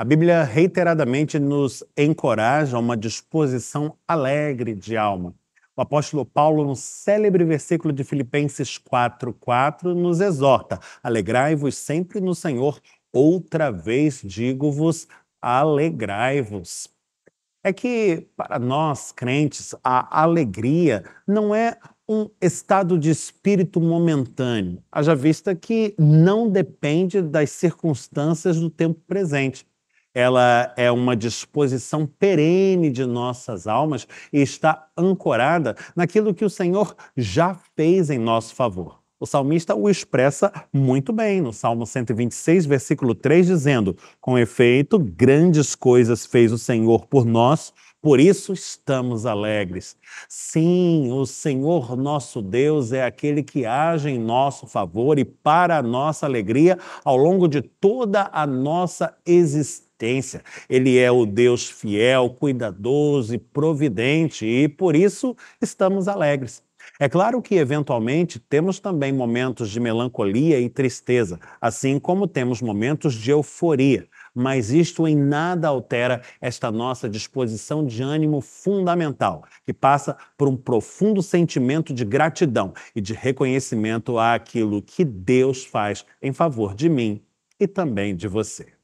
A Bíblia reiteradamente nos encoraja a uma disposição alegre de alma. O apóstolo Paulo, no célebre versículo de Filipenses 4,4, nos exorta: Alegrai-vos sempre no Senhor, outra vez digo-vos, alegrai-vos. É que, para nós crentes, a alegria não é um estado de espírito momentâneo, haja vista que não depende das circunstâncias do tempo presente ela é uma disposição perene de nossas almas e está ancorada naquilo que o Senhor já fez em nosso favor. O salmista o expressa muito bem no Salmo 126, versículo 3, dizendo: Com efeito, grandes coisas fez o Senhor por nós, por isso estamos alegres. Sim, o Senhor nosso Deus é aquele que age em nosso favor e para a nossa alegria ao longo de toda a nossa existência existência. Ele é o Deus fiel, cuidadoso e providente, e por isso estamos alegres. É claro que, eventualmente, temos também momentos de melancolia e tristeza, assim como temos momentos de euforia, mas isto em nada altera esta nossa disposição de ânimo fundamental, que passa por um profundo sentimento de gratidão e de reconhecimento àquilo que Deus faz em favor de mim e também de você.